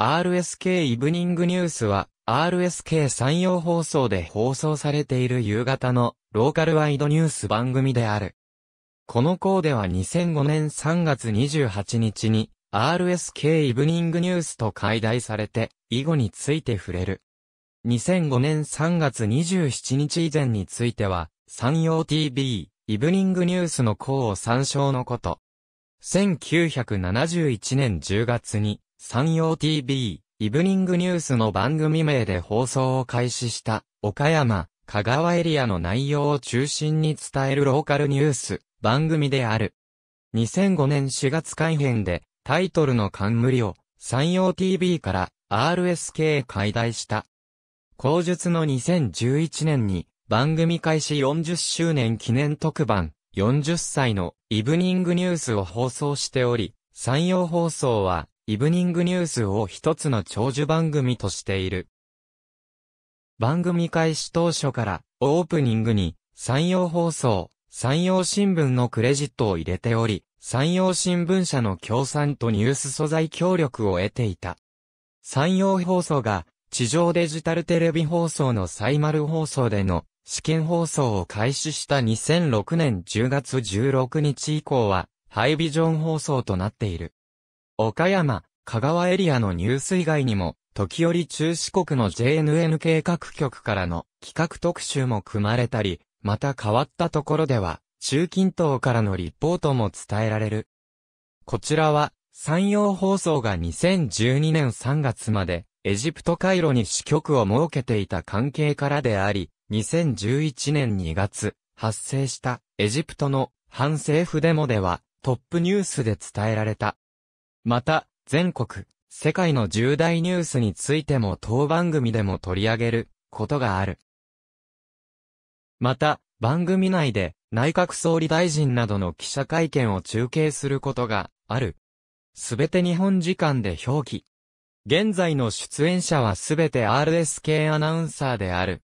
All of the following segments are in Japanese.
RSK イブニングニュースは、RSK 山陽放送で放送されている夕方のローカルワイドニュース番組である。この校では2005年3月28日に RSK イブニングニュースと解題されて、以後について触れる。2005年3月27日以前については、山陽 TV、イブニングニュースの校を参照のこと。1971年10月に、山陽 TV、イブニングニュースの番組名で放送を開始した、岡山、香川エリアの内容を中心に伝えるローカルニュース、番組である。2005年4月改編で、タイトルの冠を、山陽 TV から RSK へ解題した。後述の2011年に、番組開始40周年記念特番、40歳のイブニングニュースを放送しており、山陽放送はイブニングニュースを一つの長寿番組としている。番組開始当初からオープニングに山陽放送、山陽新聞のクレジットを入れており、山陽新聞社の協賛とニュース素材協力を得ていた。山陽放送が地上デジタルテレビ放送のサイマル放送での試験放送を開始した2006年10月16日以降はハイビジョン放送となっている。岡山、香川エリアのニュース以外にも、時折中四国の JNN 計画局からの企画特集も組まれたり、また変わったところでは、中近東からのリポートも伝えられる。こちらは、山陽放送が2012年3月まで、エジプト回路に支局を設けていた関係からであり、2011年2月、発生したエジプトの反政府デモでは、トップニュースで伝えられた。また、全国、世界の重大ニュースについても当番組でも取り上げることがある。また、番組内で内閣総理大臣などの記者会見を中継することがある。すべて日本時間で表記。現在の出演者はすべて RSK アナウンサーである。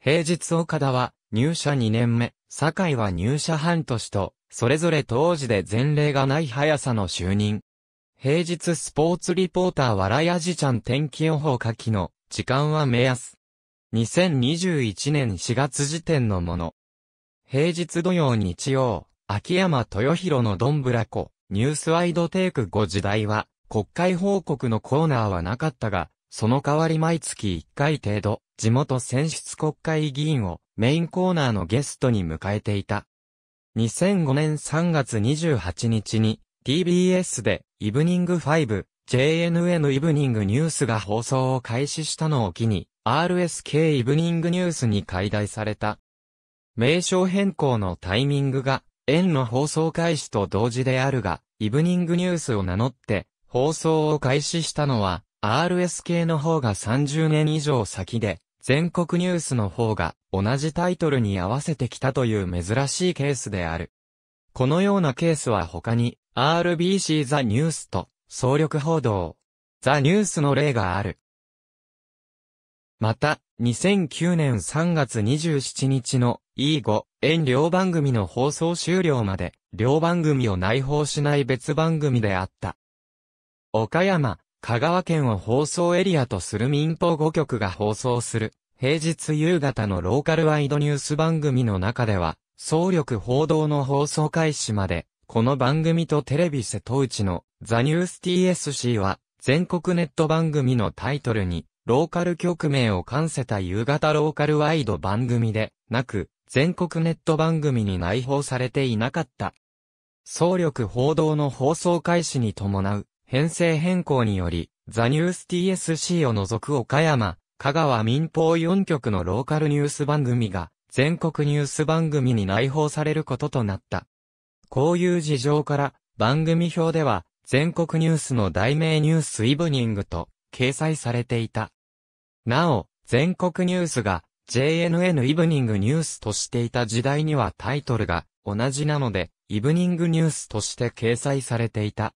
平日岡田は入社2年目、酒井は入社半年と、それぞれ当時で前例がない速さの就任。平日スポーツリポーター笑いあじちゃん天気予報書記の時間は目安。2021年4月時点のもの。平日土曜日曜、秋山豊弘のどんぶらこ、ニュースワイドテイク5時代は、国会報告のコーナーはなかったが、その代わり毎月1回程度、地元選出国会議員をメインコーナーのゲストに迎えていた。2005年3月28日に TBS で、イブニング5、JNN イブニングニュースが放送を開始したのを機に、RSK イブニングニュースに解題された。名称変更のタイミングが、円の放送開始と同時であるが、イブニングニュースを名乗って、放送を開始したのは、RSK の方が30年以上先で、全国ニュースの方が同じタイトルに合わせてきたという珍しいケースである。このようなケースは他に RBC ザニュースと総力報道。ザニュースの例がある。また、2009年3月27日の E5、円両番組の放送終了まで、両番組を内包しない別番組であった。岡山、香川県を放送エリアとする民放5局が放送する、平日夕方のローカルワイドニュース番組の中では、総力報道の放送開始まで、この番組とテレビ瀬戸内のザニュース TSC は全国ネット番組のタイトルにローカル局名を冠せた夕方ローカルワイド番組でなく全国ネット番組に内包されていなかった。総力報道の放送開始に伴う編成変更によりザニュース TSC を除く岡山、香川民放4局のローカルニュース番組が全国ニュース番組に内包されることとなった。こういう事情から、番組表では、全国ニュースの題名ニュースイブニングと、掲載されていた。なお、全国ニュースが、JNN イブニングニュースとしていた時代にはタイトルが同じなので、イブニングニュースとして掲載されていた。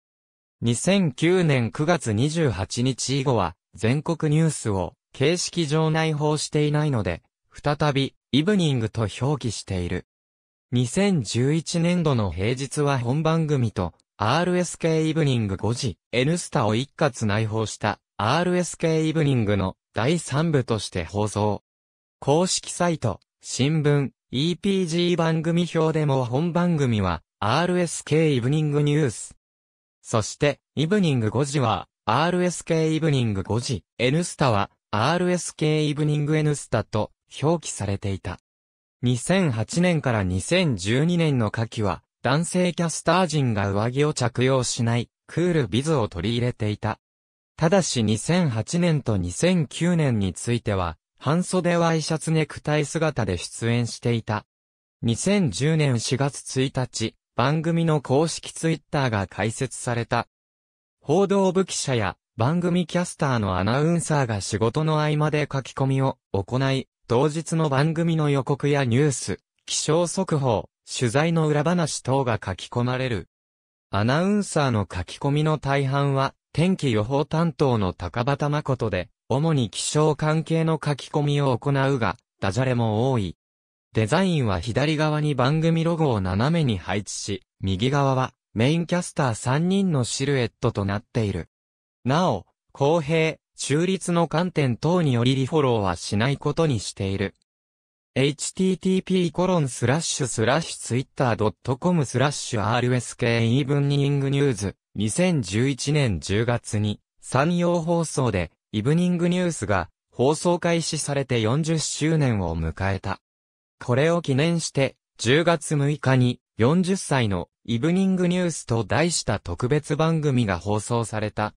2009年9月28日以後は、全国ニュースを形式上内包していないので、再び、イブニングと表記している。2011年度の平日は本番組と RSK イブニング5時、N スタを一括内包した RSK イブニングの第3部として放送。公式サイト、新聞、EPG 番組表でも本番組は RSK イブニングニュース。そして、イブニング5時は RSK イブニング5時、N スタは RSK イブニング N スタと表記されていた。2008年から2012年の夏季は、男性キャスター陣が上着を着用しない、クールビズを取り入れていた。ただし2008年と2009年については、半袖ワイシャツネクタイ姿で出演していた。2010年4月1日、番組の公式ツイッターが開設された。報道部記者や番組キャスターのアナウンサーが仕事の合間で書き込みを行い、当日の番組の予告やニュース、気象速報、取材の裏話等が書き込まれる。アナウンサーの書き込みの大半は、天気予報担当の高畑誠で、主に気象関係の書き込みを行うが、ダジャレも多い。デザインは左側に番組ロゴを斜めに配置し、右側はメインキャスター3人のシルエットとなっている。なお、公平、中立の観点等によりリフォローはしないことにしている。http://twitter.com スラッシュ rsk イーブニングニューズ2011年10月に山陽放送でイブニングニュースが放送開始されて40周年を迎えた。これを記念して10月6日に40歳のイブニングニュースと題した特別番組が放送された。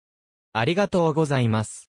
ありがとうございます。